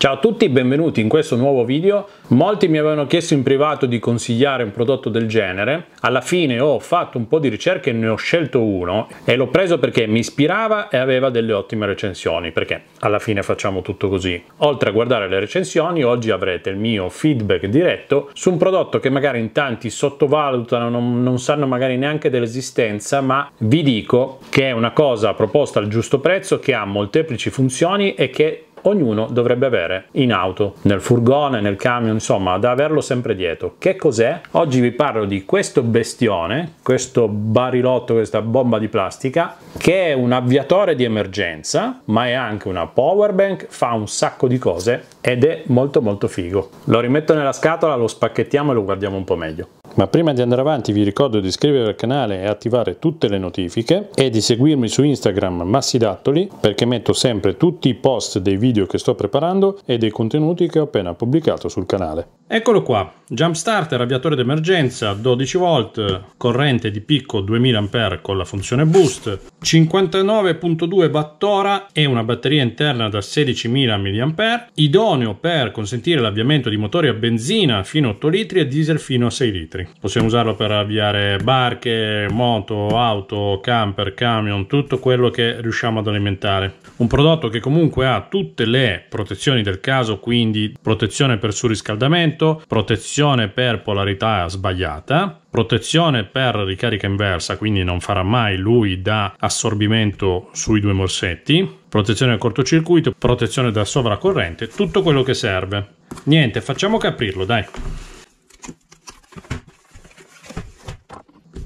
Ciao a tutti, benvenuti in questo nuovo video. Molti mi avevano chiesto in privato di consigliare un prodotto del genere. Alla fine ho fatto un po' di ricerche e ne ho scelto uno e l'ho preso perché mi ispirava e aveva delle ottime recensioni, perché alla fine facciamo tutto così. Oltre a guardare le recensioni, oggi avrete il mio feedback diretto su un prodotto che magari in tanti sottovalutano, non, non sanno magari neanche dell'esistenza, ma vi dico che è una cosa proposta al giusto prezzo, che ha molteplici funzioni e che ognuno dovrebbe avere in auto, nel furgone, nel camion, insomma, da averlo sempre dietro. Che cos'è? Oggi vi parlo di questo bestione, questo barilotto, questa bomba di plastica, che è un avviatore di emergenza, ma è anche una power bank, fa un sacco di cose ed è molto molto figo. Lo rimetto nella scatola, lo spacchettiamo e lo guardiamo un po' meglio. Ma prima di andare avanti vi ricordo di iscrivervi al canale e attivare tutte le notifiche e di seguirmi su Instagram Massidattoli perché metto sempre tutti i post dei video che sto preparando e dei contenuti che ho appena pubblicato sul canale. Eccolo qua, Jumpstarter avviatore d'emergenza 12 v corrente di picco 2000 A con la funzione boost, 59.2 wattora e una batteria interna da 16.000 mAh, idoneo per consentire l'avviamento di motori a benzina fino a 8 litri e diesel fino a 6 litri. Possiamo usarlo per avviare barche, moto, auto, camper, camion, tutto quello che riusciamo ad alimentare. Un prodotto che comunque ha tutte le protezioni del caso, quindi protezione per surriscaldamento, protezione per polarità sbagliata, protezione per ricarica inversa, quindi non farà mai lui da assorbimento sui due morsetti, protezione da cortocircuito, protezione da sovracorrente, tutto quello che serve. Niente, facciamo capirlo, dai.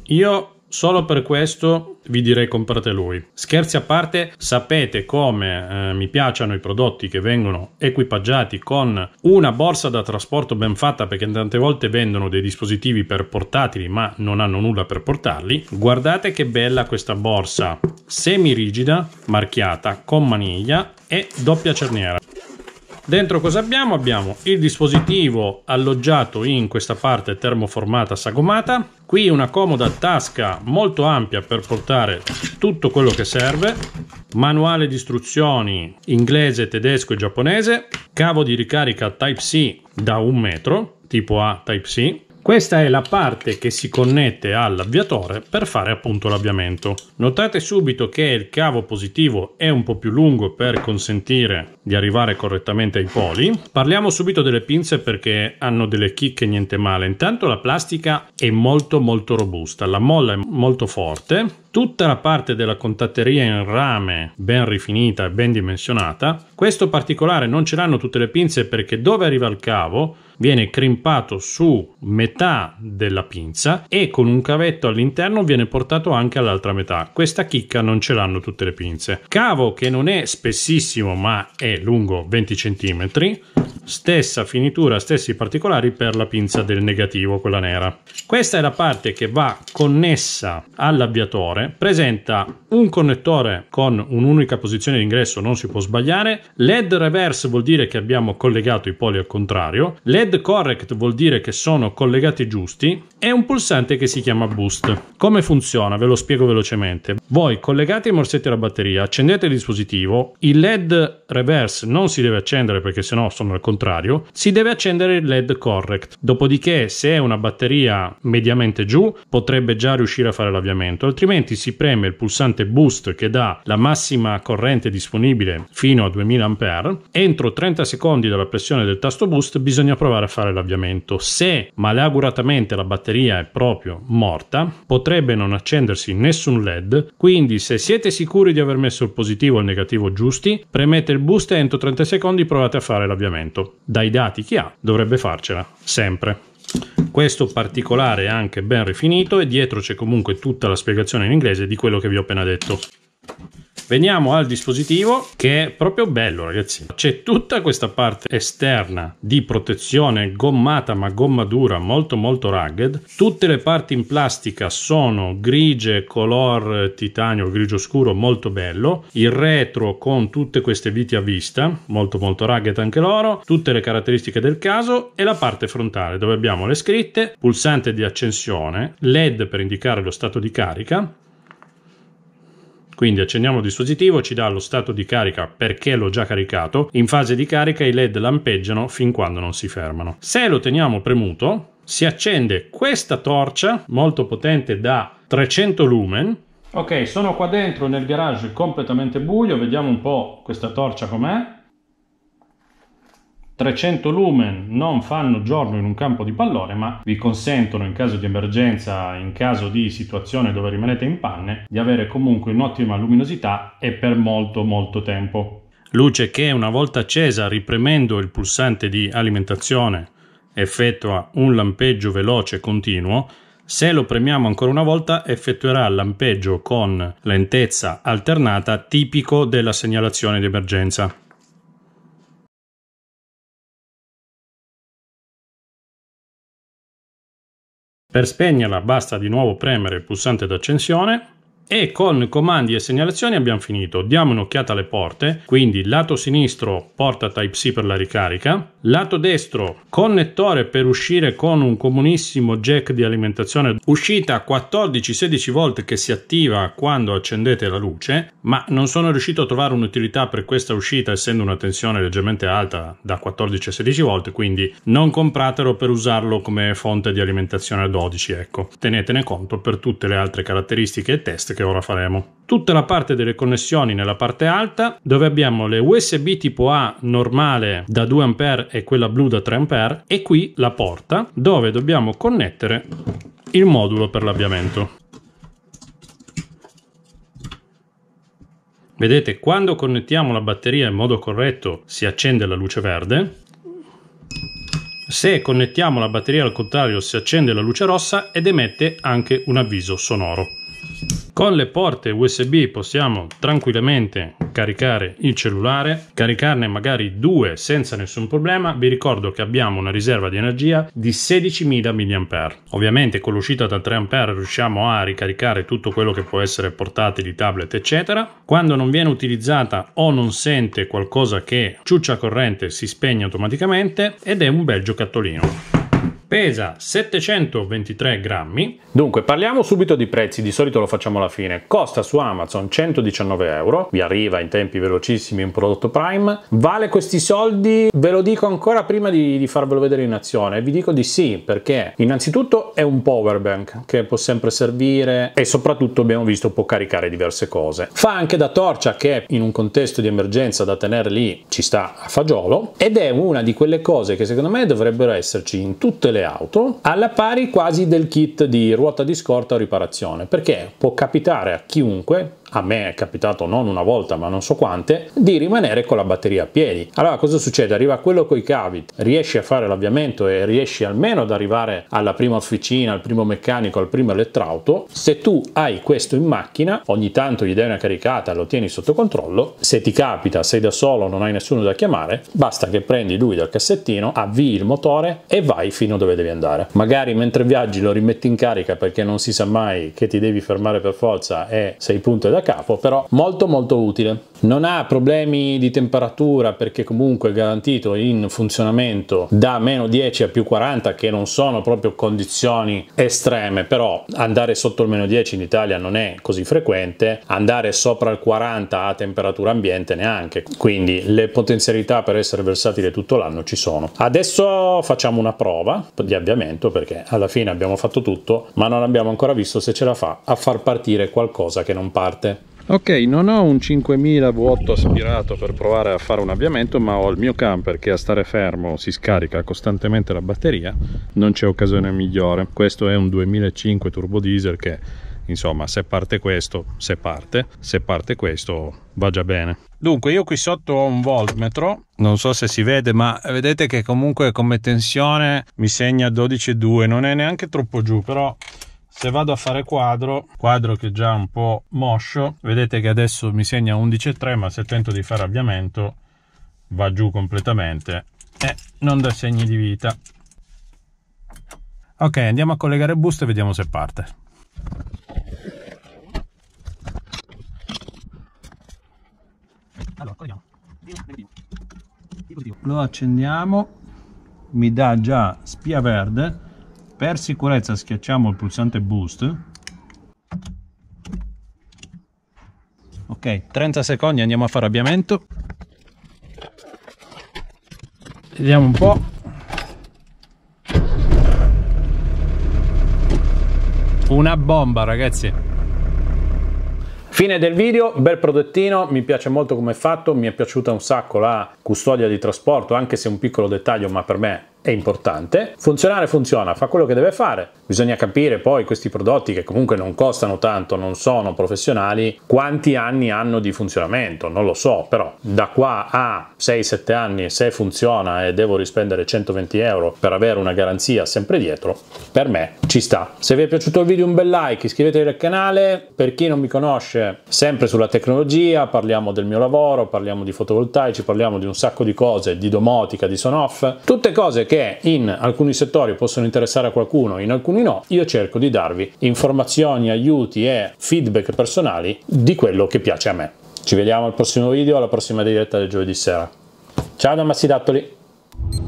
Io Solo per questo vi direi comprate lui. Scherzi a parte, sapete come eh, mi piacciono i prodotti che vengono equipaggiati con una borsa da trasporto ben fatta perché tante volte vendono dei dispositivi per portatili ma non hanno nulla per portarli. Guardate che bella questa borsa semi rigida, marchiata, con maniglia e doppia cerniera. Dentro cosa abbiamo? Abbiamo il dispositivo alloggiato in questa parte termoformata sagomata, qui una comoda tasca molto ampia per portare tutto quello che serve, manuale di istruzioni inglese, tedesco e giapponese, cavo di ricarica Type-C da un metro, tipo A Type-C, questa è la parte che si connette all'avviatore per fare appunto l'avviamento. Notate subito che il cavo positivo è un po' più lungo per consentire di arrivare correttamente ai poli. Parliamo subito delle pinze perché hanno delle chicche niente male. Intanto la plastica è molto molto robusta, la molla è molto forte. Tutta la parte della contatteria in rame ben rifinita e ben dimensionata. Questo particolare non ce l'hanno tutte le pinze perché dove arriva il cavo viene crimpato su metà della pinza e con un cavetto all'interno viene portato anche all'altra metà. Questa chicca non ce l'hanno tutte le pinze. Cavo che non è spessissimo ma è lungo 20 cm, stessa finitura, stessi particolari per la pinza del negativo, quella nera. Questa è la parte che va connessa all'avviatore, presenta un connettore con un'unica posizione d'ingresso, non si può sbagliare, LED reverse vuol dire che abbiamo collegato i poli al contrario, LED Add Correct vuol dire che sono collegati giusti e un pulsante che si chiama Boost. Come funziona? Ve lo spiego velocemente. Voi collegate i morsetti alla batteria, accendete il dispositivo, il LED reverse non si deve accendere perché sennò sono al contrario, si deve accendere il LED Correct. Dopodiché se è una batteria mediamente giù potrebbe già riuscire a fare l'avviamento, altrimenti si preme il pulsante Boost che dà la massima corrente disponibile fino a 2000A. Entro 30 secondi dalla pressione del tasto Boost bisogna provare provare a fare l'avviamento. Se malauguratamente la batteria è proprio morta, potrebbe non accendersi nessun LED, quindi se siete sicuri di aver messo il positivo e il negativo giusti, premete il boost e entro 30 secondi provate a fare l'avviamento. Dai dati che ha, dovrebbe farcela, sempre. Questo particolare è anche ben rifinito e dietro c'è comunque tutta la spiegazione in inglese di quello che vi ho appena detto. Veniamo al dispositivo che è proprio bello ragazzi. C'è tutta questa parte esterna di protezione gommata ma gomma dura molto molto rugged. Tutte le parti in plastica sono grigie color titanio grigio scuro molto bello. Il retro con tutte queste viti a vista molto molto rugged anche loro. Tutte le caratteristiche del caso e la parte frontale dove abbiamo le scritte, pulsante di accensione, led per indicare lo stato di carica quindi accendiamo il dispositivo, ci dà lo stato di carica perché l'ho già caricato. In fase di carica i LED lampeggiano fin quando non si fermano. Se lo teniamo premuto, si accende questa torcia molto potente da 300 lumen. Ok, sono qua dentro nel garage completamente buio, vediamo un po' questa torcia com'è. 300 lumen non fanno giorno in un campo di pallone, ma vi consentono in caso di emergenza, in caso di situazione dove rimanete in panne, di avere comunque un'ottima luminosità e per molto molto tempo. Luce che una volta accesa ripremendo il pulsante di alimentazione effettua un lampeggio veloce continuo, se lo premiamo ancora una volta effettuerà il lampeggio con lentezza alternata tipico della segnalazione di emergenza. Per spegnerla basta di nuovo premere il pulsante d'accensione e con comandi e segnalazioni abbiamo finito. Diamo un'occhiata alle porte, quindi lato sinistro porta Type-C per la ricarica, lato destro connettore per uscire con un comunissimo jack di alimentazione, uscita 14-16 volt che si attiva quando accendete la luce, ma non sono riuscito a trovare un'utilità per questa uscita essendo una tensione leggermente alta da 14 16 volt, quindi non compratelo per usarlo come fonte di alimentazione a 12, ecco. Tenetene conto per tutte le altre caratteristiche e test che ora faremo. Tutta la parte delle connessioni nella parte alta dove abbiamo le USB tipo A normale da 2A e quella blu da 3A e qui la porta dove dobbiamo connettere il modulo per l'avviamento. Vedete, quando connettiamo la batteria in modo corretto si accende la luce verde. Se connettiamo la batteria al contrario si accende la luce rossa ed emette anche un avviso sonoro. Con le porte USB possiamo tranquillamente caricare il cellulare, caricarne magari due senza nessun problema. Vi ricordo che abbiamo una riserva di energia di 16.000 mAh. Ovviamente con l'uscita da 3 A riusciamo a ricaricare tutto quello che può essere portatili, tablet, eccetera. Quando non viene utilizzata o non sente qualcosa che ciuccia corrente si spegne automaticamente ed è un bel giocattolino pesa 723 grammi. Dunque, parliamo subito di prezzi, di solito lo facciamo alla fine. Costa su Amazon 119 euro, vi arriva in tempi velocissimi un prodotto Prime. Vale questi soldi? Ve lo dico ancora prima di, di farvelo vedere in azione. Vi dico di sì, perché innanzitutto è un power bank che può sempre servire e soprattutto abbiamo visto può caricare diverse cose. Fa anche da torcia che in un contesto di emergenza da tenere lì ci sta a fagiolo ed è una di quelle cose che secondo me dovrebbero esserci in tutte le auto, alla pari quasi del kit di ruota di scorta o riparazione, perché può capitare a chiunque a me è capitato non una volta ma non so quante, di rimanere con la batteria a piedi. Allora cosa succede? Arriva quello con i cavi, riesci a fare l'avviamento e riesci almeno ad arrivare alla prima officina, al primo meccanico, al primo elettrauto. Se tu hai questo in macchina, ogni tanto gli dai una caricata, lo tieni sotto controllo, se ti capita, sei da solo, non hai nessuno da chiamare, basta che prendi lui dal cassettino, avvii il motore e vai fino dove devi andare. Magari mentre viaggi lo rimetti in carica perché non si sa mai che ti devi fermare per forza e sei punto da capo, però molto molto utile non ha problemi di temperatura perché comunque è garantito in funzionamento da meno 10 a più 40 che non sono proprio condizioni estreme però andare sotto il meno 10 in Italia non è così frequente andare sopra il 40 a temperatura ambiente neanche quindi le potenzialità per essere versatile tutto l'anno ci sono adesso facciamo una prova di avviamento perché alla fine abbiamo fatto tutto ma non abbiamo ancora visto se ce la fa a far partire qualcosa che non parte ok non ho un 5000 vuoto aspirato per provare a fare un avviamento ma ho il mio camper che a stare fermo si scarica costantemente la batteria non c'è occasione migliore questo è un 2005 turbo diesel che insomma se parte questo se parte se parte questo va già bene dunque io qui sotto ho un voltmetro non so se si vede ma vedete che comunque come tensione mi segna 12,2 non è neanche troppo giù però se vado a fare quadro quadro che è già un po' moscio vedete che adesso mi segna 11,3 ma se tento di fare avviamento va giù completamente e non dà segni di vita ok andiamo a collegare il busto e vediamo se parte allora colleghiamo lo accendiamo mi dà già spia verde per sicurezza schiacciamo il pulsante boost. Ok, 30 secondi andiamo a fare avviamento. Vediamo un po'. Una bomba ragazzi. Fine del video, bel prodottino, mi piace molto come è fatto, mi è piaciuta un sacco la custodia di trasporto, anche se un piccolo dettaglio, ma per me è importante. Funzionare funziona, fa quello che deve fare. Bisogna capire poi questi prodotti che comunque non costano tanto, non sono professionali, quanti anni hanno di funzionamento, non lo so, però da qua a 6-7 anni se funziona e devo rispendere 120 euro per avere una garanzia sempre dietro, per me ci sta. Se vi è piaciuto il video un bel like, iscrivetevi al canale, per chi non mi conosce, sempre sulla tecnologia, parliamo del mio lavoro, parliamo di fotovoltaici, parliamo di un sacco di cose, di domotica, di sonoff, tutte cose che che in alcuni settori possono interessare a qualcuno, in alcuni no, io cerco di darvi informazioni, aiuti e feedback personali di quello che piace a me. Ci vediamo al prossimo video, alla prossima diretta del giovedì sera. Ciao da Massidattoli!